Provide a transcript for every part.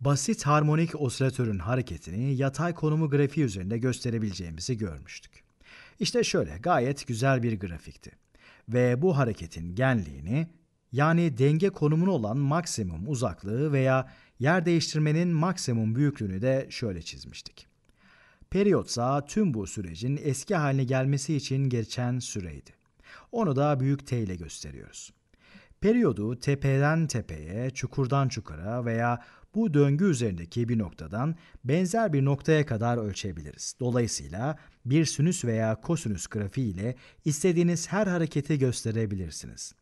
basit harmonik osilatörün hareketini yatay konumu grafiği üzerinde gösterebileceğimizi görmüştük. İşte şöyle gayet güzel bir grafikti. Ve bu hareketin genliğini yani denge konumuna olan maksimum uzaklığı veya yer değiştirmenin maksimum büyüklüğünü de şöyle çizmiştik. Periyotsa tüm bu sürecin eski haline gelmesi için geçen süreydi. Onu da büyük T ile gösteriyoruz. Periyodu tepeden tepeye, çukurdan çukura veya bu döngü üzerindeki bir noktadan benzer bir noktaya kadar ölçebiliriz. Dolayısıyla bir sinüs veya kosinüs grafiği ile istediğiniz her hareketi gösterebilirsiniz.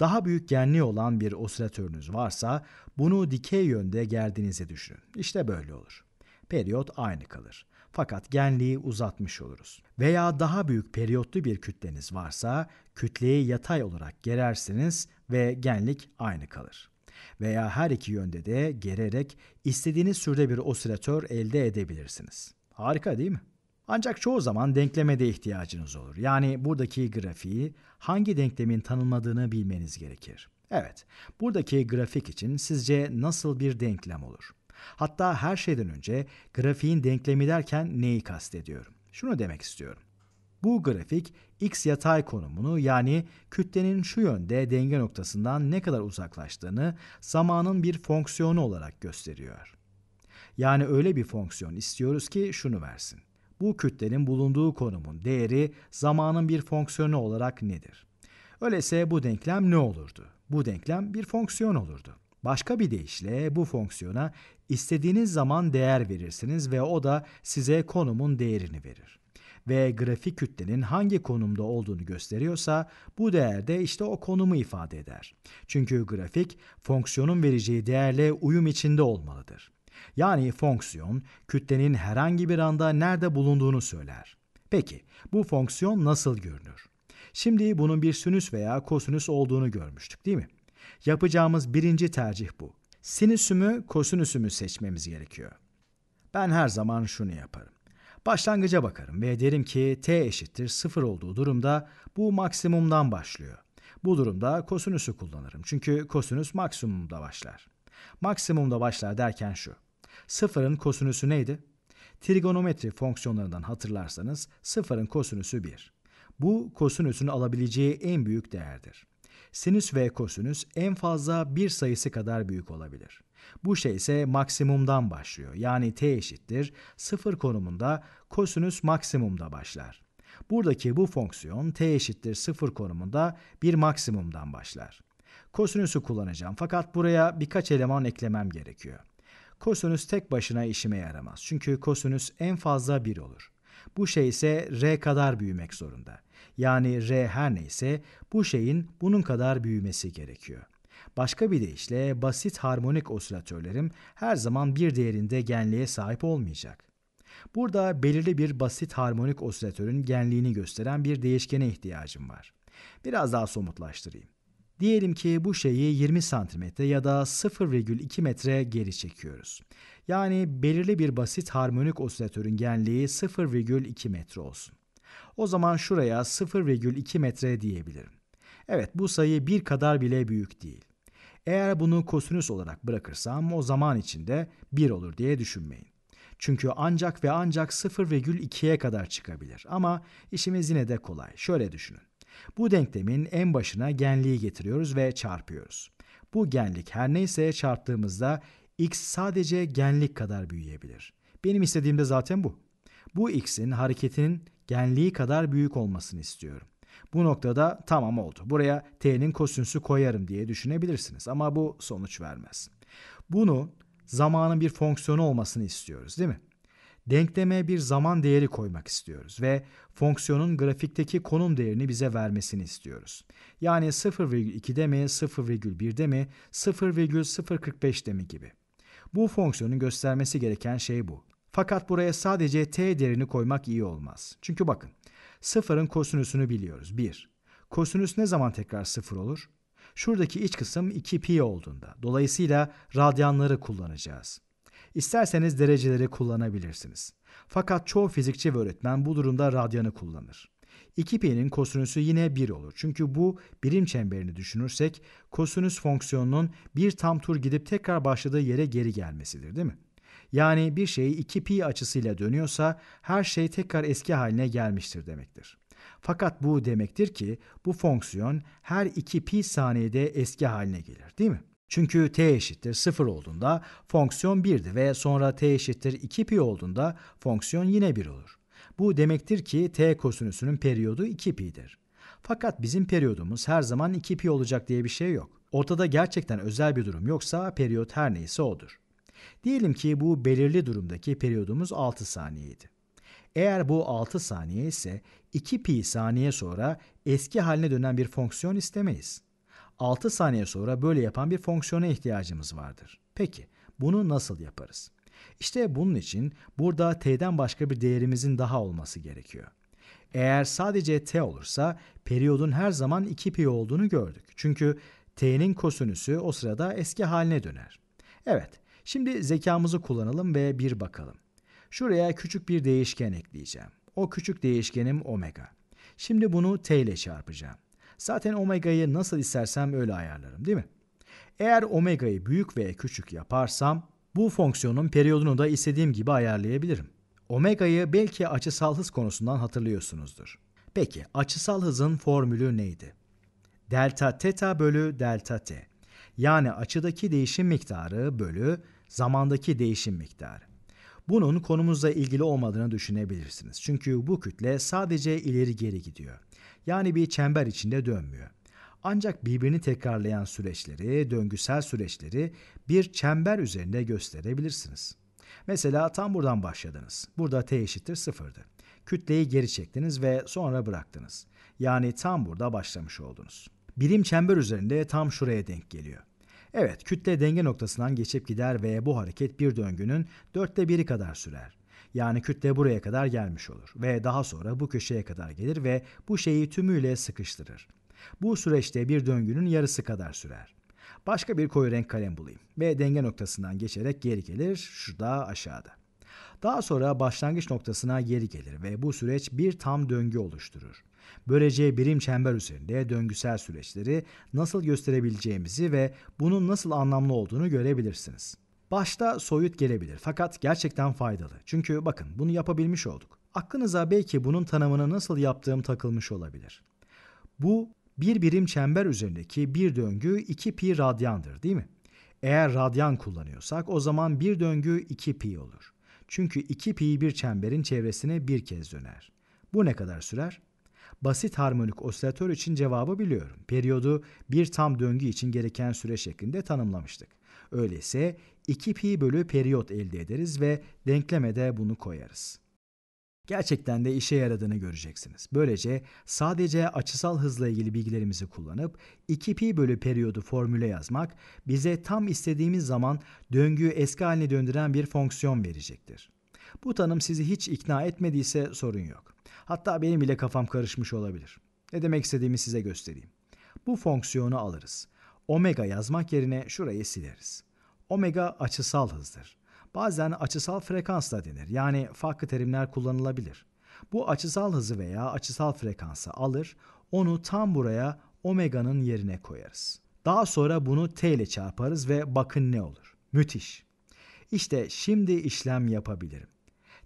Daha büyük genli olan bir osilatörünüz varsa bunu dikey yönde gerdiğinizi düşünün. İşte böyle olur. Periyot aynı kalır. Fakat genliği uzatmış oluruz. Veya daha büyük periyotlu bir kütleniz varsa kütleyi yatay olarak gerersiniz ve genlik aynı kalır veya her iki yönde de gererek istediğiniz türde bir osilatör elde edebilirsiniz. Harika değil mi? Ancak çoğu zaman denkleme de ihtiyacınız olur. Yani buradaki grafiği hangi denklemin tanımladığını bilmeniz gerekir. Evet, buradaki grafik için sizce nasıl bir denklem olur? Hatta her şeyden önce grafiğin denklemi derken neyi kastediyorum? Şunu demek istiyorum. Bu grafik x yatay konumunu yani kütlenin şu yönde denge noktasından ne kadar uzaklaştığını zamanın bir fonksiyonu olarak gösteriyor. Yani öyle bir fonksiyon istiyoruz ki şunu versin. Bu kütlenin bulunduğu konumun değeri zamanın bir fonksiyonu olarak nedir? Öyleyse bu denklem ne olurdu? Bu denklem bir fonksiyon olurdu. Başka bir deyişle bu fonksiyona istediğiniz zaman değer verirsiniz ve o da size konumun değerini verir ve grafik kütlenin hangi konumda olduğunu gösteriyorsa bu değer de işte o konumu ifade eder. Çünkü grafik fonksiyonun vereceği değerle uyum içinde olmalıdır. Yani fonksiyon kütlenin herhangi bir anda nerede bulunduğunu söyler. Peki bu fonksiyon nasıl görünür? Şimdi bunun bir sinüs veya kosinüs olduğunu görmüştük değil mi? Yapacağımız birinci tercih bu. Sinüsümü, kosinüsümü seçmemiz gerekiyor. Ben her zaman şunu yaparım. Başlangıca bakarım ve derim ki t eşittir 0 olduğu durumda bu maksimumdan başlıyor. Bu durumda kosinüsü kullanırım çünkü kosinüs maksimumda başlar. Maksimumda başlar derken şu. Sıfırın kosinüsü neydi? Trigonometri fonksiyonlarından hatırlarsanız sıfırın kosinüsü 1. Bu kosinüsün alabileceği en büyük değerdir sinüs ve kosinüs en fazla bir sayısı kadar büyük olabilir. Bu şey ise maksimumdan başlıyor. Yani t eşittir sıfır konumunda kosinüs maksimumda başlar. Buradaki bu fonksiyon t eşittir sıfır konumunda bir maksimumdan başlar. Kosinüsü kullanacağım fakat buraya birkaç eleman eklemem gerekiyor. Kosinüs tek başına işime yaramaz çünkü kosinüs en fazla 1 olur. Bu şey ise r kadar büyümek zorunda. Yani r her neyse bu şeyin bunun kadar büyümesi gerekiyor. Başka bir deyişle basit harmonik osilatörlerim her zaman bir değerinde genliğe sahip olmayacak. Burada belirli bir basit harmonik osilatörün genliğini gösteren bir değişkene ihtiyacım var. Biraz daha somutlaştırayım. Diyelim ki bu şeyi 20 santimetre ya da 0,2 metre geri çekiyoruz. Yani belirli bir basit harmonik osilatörün genliği 0,2 metre olsun. O zaman şuraya 0,2 metre diyebilirim. Evet bu sayı bir kadar bile büyük değil. Eğer bunu kosinüs olarak bırakırsam o zaman içinde 1 olur diye düşünmeyin. Çünkü ancak ve ancak 0,2'ye kadar çıkabilir. Ama işimiz yine de kolay. Şöyle düşünün. Bu denklemin en başına genliği getiriyoruz ve çarpıyoruz. Bu genlik her neyse çarptığımızda x sadece genlik kadar büyüyebilir. Benim istediğim de zaten bu. Bu x'in hareketinin genliği kadar büyük olmasını istiyorum. Bu noktada tamam oldu. Buraya t'nin kosinüsü koyarım diye düşünebilirsiniz ama bu sonuç vermez. Bunu zamanın bir fonksiyonu olmasını istiyoruz değil mi? Denkleme bir zaman değeri koymak istiyoruz ve fonksiyonun grafikteki konum değerini bize vermesini istiyoruz. Yani 0,2'de mi, 0,1'de mi, 0,045'de mi gibi. Bu fonksiyonun göstermesi gereken şey bu. Fakat buraya sadece t değerini koymak iyi olmaz. Çünkü bakın, sıfırın kosinüsünü biliyoruz. 1. Kosinüs ne zaman tekrar sıfır olur? Şuradaki iç kısım 2pi olduğunda. Dolayısıyla radyanları kullanacağız. İsterseniz dereceleri kullanabilirsiniz. Fakat çoğu fizikçi ve öğretmen bu durumda radyanı kullanır. 2 πnin kosinüsü yine 1 olur. Çünkü bu birim çemberini düşünürsek kosinüs fonksiyonunun bir tam tur gidip tekrar başladığı yere geri gelmesidir değil mi? Yani bir şey 2 π açısıyla dönüyorsa her şey tekrar eski haline gelmiştir demektir. Fakat bu demektir ki bu fonksiyon her 2 π saniyede eski haline gelir değil mi? Çünkü t eşittir 0 olduğunda fonksiyon 1'di ve sonra t eşittir 2 π olduğunda fonksiyon yine 1 olur. Bu demektir ki t kosinüsünün periyodu 2pi'dir. Fakat bizim periyodumuz her zaman 2pi olacak diye bir şey yok. Ortada gerçekten özel bir durum yoksa periyot her neyse odur. Diyelim ki bu belirli durumdaki periyodumuz 6 saniyeydi. Eğer bu 6 saniye ise 2 pi saniye sonra eski haline dönen bir fonksiyon istemeyiz. 6 saniye sonra böyle yapan bir fonksiyona ihtiyacımız vardır. Peki bunu nasıl yaparız? İşte bunun için burada t'den başka bir değerimizin daha olması gerekiyor. Eğer sadece t olursa periyodun her zaman 2pi olduğunu gördük. Çünkü t'nin kosinüsü o sırada eski haline döner. Evet, şimdi zekamızı kullanalım ve bir bakalım. Şuraya küçük bir değişken ekleyeceğim. O küçük değişkenim omega. Şimdi bunu t ile çarpacağım. Zaten omega'yı nasıl istersem öyle ayarlarım değil mi? Eğer omega'yı büyük veya küçük yaparsam bu fonksiyonun periyodunu da istediğim gibi ayarlayabilirim. Omega'yı belki açısal hız konusundan hatırlıyorsunuzdur. Peki açısal hızın formülü neydi? Delta teta bölü delta t. Yani açıdaki değişim miktarı bölü zamandaki değişim miktarı. Bunun konumuzla ilgili olmadığını düşünebilirsiniz. Çünkü bu kütle sadece ileri geri gidiyor. Yani bir çember içinde dönmüyor. Ancak birbirini tekrarlayan süreçleri, döngüsel süreçleri bir çember üzerinde gösterebilirsiniz. Mesela tam buradan başladınız. Burada t eşittir sıfırdı. Kütleyi geri çektiniz ve sonra bıraktınız. Yani tam burada başlamış oldunuz. Birim çember üzerinde tam şuraya denk geliyor. Evet, kütle denge noktasından geçip gider ve bu hareket bir döngünün dörtte biri kadar sürer. Yani kütle buraya kadar gelmiş olur ve daha sonra bu köşeye kadar gelir ve bu şeyi tümüyle sıkıştırır. Bu süreçte bir döngünün yarısı kadar sürer. Başka bir koyu renk kalem bulayım ve denge noktasından geçerek geri gelir şurada aşağıda. Daha sonra başlangıç noktasına geri gelir ve bu süreç bir tam döngü oluşturur. Böylece birim çember üzerinde döngüsel süreçleri nasıl gösterebileceğimizi ve bunun nasıl anlamlı olduğunu görebilirsiniz. Başta soyut gelebilir fakat gerçekten faydalı. Çünkü bakın bunu yapabilmiş olduk. Aklınıza belki bunun tanımını nasıl yaptığım takılmış olabilir. Bu bir birim çember üzerindeki bir döngü 2 pi radyandır değil mi? Eğer radyan kullanıyorsak o zaman bir döngü 2 pi olur. Çünkü 2 pi bir çemberin çevresine bir kez döner. Bu ne kadar sürer? Basit harmonik osilatör için cevabı biliyorum. Periyodu bir tam döngü için gereken süre şeklinde tanımlamıştık. Öyleyse 2 pi bölü periyot elde ederiz ve denklemede bunu koyarız gerçekten de işe yaradığını göreceksiniz. Böylece sadece açısal hızla ilgili bilgilerimizi kullanıp 2pi bölü periyodu formüle yazmak bize tam istediğimiz zaman döngüyü eski haline döndüren bir fonksiyon verecektir. Bu tanım sizi hiç ikna etmediyse sorun yok. Hatta benim bile kafam karışmış olabilir. Ne demek istediğimi size göstereyim. Bu fonksiyonu alırız. Omega yazmak yerine şurayı sileriz. Omega açısal hızdır bazen açısal frekansla denir. Yani farklı terimler kullanılabilir. Bu açısal hızı veya açısal frekansı alır, onu tam buraya omega'nın yerine koyarız. Daha sonra bunu t ile çarparız ve bakın ne olur. Müthiş. İşte şimdi işlem yapabilirim.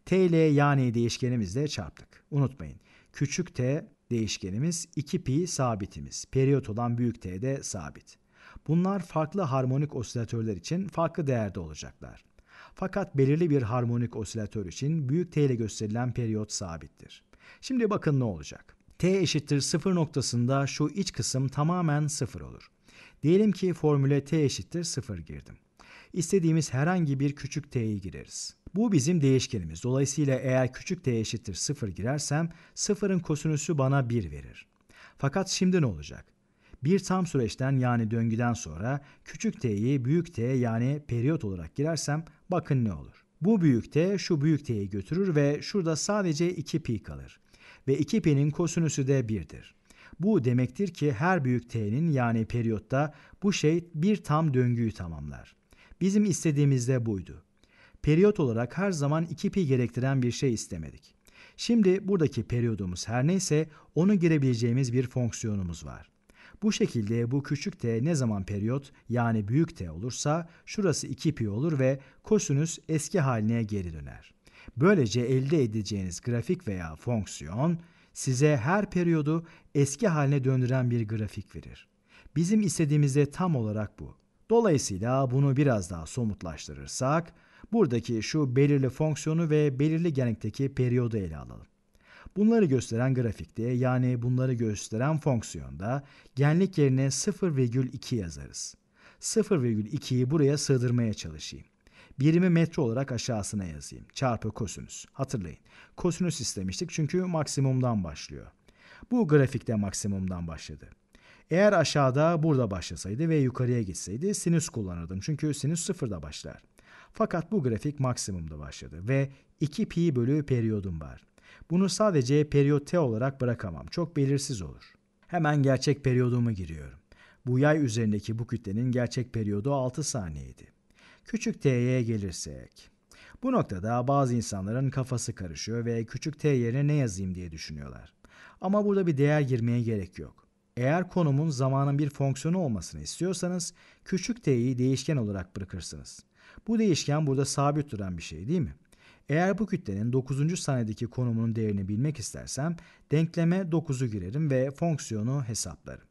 t ile yani değişkenimizle çarptık. Unutmayın. Küçük t değişkenimiz 2 pi sabitimiz. Periyot olan büyük t de sabit. Bunlar farklı harmonik osilatörler için farklı değerde olacaklar. Fakat belirli bir harmonik osilatör için büyük T ile gösterilen periyot sabittir. Şimdi bakın ne olacak. T eşittir 0 noktasında şu iç kısım tamamen 0 olur. Diyelim ki formüle T eşittir 0 girdim. İstediğimiz herhangi bir küçük t'yi gireriz. Bu bizim değişkenimiz. Dolayısıyla eğer küçük t eşittir 0 girersem 0'ın kosinüsü bana 1 verir. Fakat şimdi ne olacak? Bir tam süreçten yani döngüden sonra küçük t'yi büyük t yani periyot olarak girersem bakın ne olur. Bu büyük t şu büyük t'yi götürür ve şurada sadece 2pi kalır. Ve 2pi'nin kosinüsü de 1'dir. Bu demektir ki her büyük t'nin yani periyotta bu şey bir tam döngüyü tamamlar. Bizim istediğimiz de buydu. Periyot olarak her zaman 2pi gerektiren bir şey istemedik. Şimdi buradaki periyodumuz her neyse onu girebileceğimiz bir fonksiyonumuz var. Bu şekilde bu küçük t ne zaman periyot yani büyük t olursa şurası 2 pi olur ve kosinüs eski haline geri döner. Böylece elde edeceğiniz grafik veya fonksiyon size her periyodu eski haline döndüren bir grafik verir. Bizim istediğimiz de tam olarak bu. Dolayısıyla bunu biraz daha somutlaştırırsak buradaki şu belirli fonksiyonu ve belirli genlikteki periyodu ele alalım. Bunları gösteren grafikte yani bunları gösteren fonksiyonda genlik yerine 0,2 yazarız. 0,2'yi buraya sığdırmaya çalışayım. Birimi metre olarak aşağısına yazayım. Çarpı kosinüs. Hatırlayın. Kosinüs istemiştik çünkü maksimumdan başlıyor. Bu grafikte maksimumdan başladı. Eğer aşağıda burada başlasaydı ve yukarıya gitseydi sinüs kullanırdım. Çünkü sinüs sıfırda başlar. Fakat bu grafik maksimumda başladı ve 2 pi bölü periyodum var. Bunu sadece periyot T olarak bırakamam. Çok belirsiz olur. Hemen gerçek periyodumu giriyorum. Bu yay üzerindeki bu kütlenin gerçek periyodu 6 saniyeydi. Küçük t'ye gelirsek. Bu noktada bazı insanların kafası karışıyor ve küçük t yerine ne yazayım diye düşünüyorlar. Ama burada bir değer girmeye gerek yok. Eğer konumun zamanın bir fonksiyonu olmasını istiyorsanız küçük t'yi değişken olarak bırakırsınız. Bu değişken burada sabit duran bir şey değil mi? Eğer bu kütlenin 9. saniyedeki konumunun değerini bilmek istersem denkleme 9'u girerim ve fonksiyonu hesaplarım.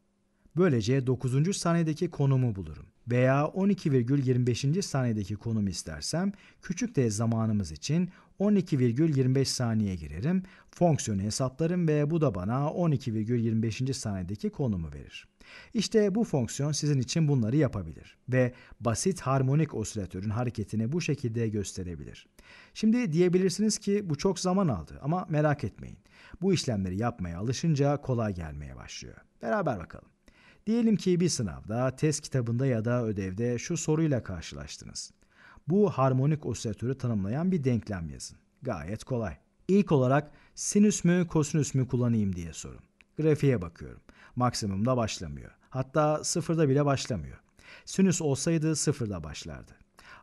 Böylece 9. saniyedeki konumu bulurum. Veya 12,25. saniyedeki konumu istersem küçük de zamanımız için 12,25 saniye girerim, fonksiyonu hesaplarım ve bu da bana 12,25. saniyedeki konumu verir. İşte bu fonksiyon sizin için bunları yapabilir ve basit harmonik osilatörün hareketini bu şekilde gösterebilir. Şimdi diyebilirsiniz ki bu çok zaman aldı ama merak etmeyin. Bu işlemleri yapmaya alışınca kolay gelmeye başlıyor. Beraber bakalım. Diyelim ki bir sınavda, test kitabında ya da ödevde şu soruyla karşılaştınız. Bu harmonik osilatörü tanımlayan bir denklem yazın. Gayet kolay. İlk olarak sinüs mü kosinüs mü kullanayım diye sorun. Grafiğe bakıyorum maksimumda başlamıyor. Hatta sıfırda bile başlamıyor. Sinüs olsaydı sıfırda başlardı.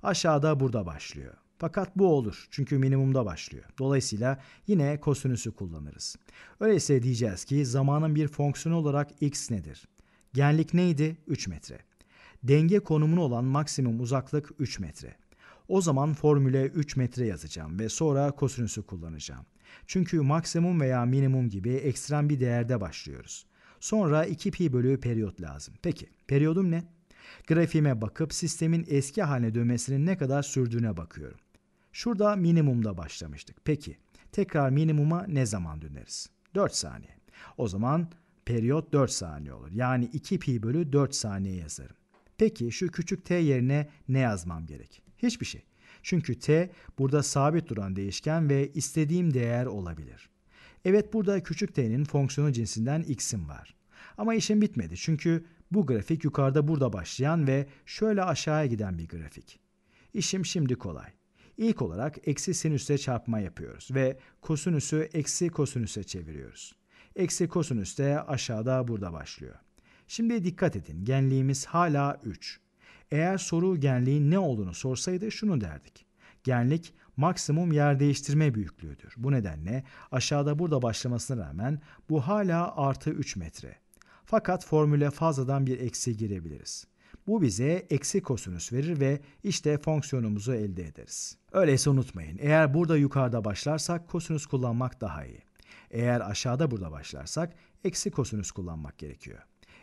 Aşağıda burada başlıyor. Fakat bu olur çünkü minimumda başlıyor. Dolayısıyla yine kosinüsü kullanırız. Öyleyse diyeceğiz ki zamanın bir fonksiyonu olarak x nedir? Genlik neydi? 3 metre. Denge konumunu olan maksimum uzaklık 3 metre. O zaman formüle 3 metre yazacağım ve sonra kosinüsü kullanacağım. Çünkü maksimum veya minimum gibi ekstrem bir değerde başlıyoruz. Sonra 2 pi bölü periyot lazım. Peki periyodum ne? Grafime bakıp sistemin eski haline dönmesinin ne kadar sürdüğüne bakıyorum. Şurada minimumda başlamıştık. Peki tekrar minimuma ne zaman döneriz? 4 saniye. O zaman periyot 4 saniye olur. Yani 2 pi bölü 4 saniye yazarım. Peki şu küçük t yerine ne yazmam gerek? Hiçbir şey. Çünkü t burada sabit duran değişken ve istediğim değer olabilir. Evet burada küçük t'nin fonksiyonu cinsinden x'im var. Ama işim bitmedi çünkü bu grafik yukarıda burada başlayan ve şöyle aşağıya giden bir grafik. İşim şimdi kolay. İlk olarak eksi sinüse çarpma yapıyoruz ve kosinüsü eksi kosinüse çeviriyoruz. Eksi kosinüs de aşağıda burada başlıyor. Şimdi dikkat edin genliğimiz hala 3. Eğer soru genliğin ne olduğunu sorsaydı şunu derdik. Genlik maksimum yer değiştirme büyüklüğüdür. Bu nedenle aşağıda burada başlamasına rağmen bu hala artı 3 metre. Fakat formüle fazladan bir eksi girebiliriz. Bu bize eksi kosinüs verir ve işte fonksiyonumuzu elde ederiz. Öyleyse unutmayın eğer burada yukarıda başlarsak kosinüs kullanmak daha iyi. Eğer aşağıda burada başlarsak eksi kosinüs kullanmak gerekiyor.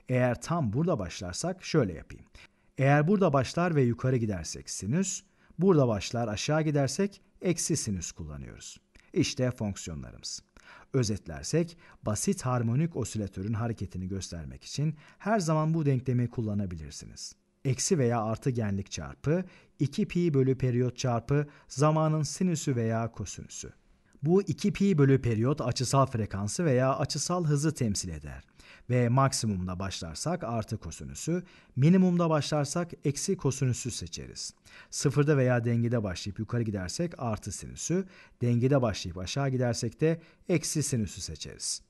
Eğer tam burada başlarsak şöyle yapayım. Eğer burada başlar ve yukarı gidersek sinüs, burada başlar aşağı gidersek eksi sinüs kullanıyoruz. İşte fonksiyonlarımız. Özetlersek basit harmonik osilatörün hareketini göstermek için her zaman bu denklemi kullanabilirsiniz. Eksi veya artı genlik çarpı 2 pi bölü periyot çarpı zamanın sinüsü veya kosinüsü. Bu 2 pi bölü periyot açısal frekansı veya açısal hızı temsil eder. Ve maksimumda başlarsak artı kosinüsü, minimumda başlarsak eksi kosinüsü seçeriz. Sıfırda veya dengede başlayıp yukarı gidersek artı sinüsü, dengede başlayıp aşağı gidersek de eksi sinüsü seçeriz.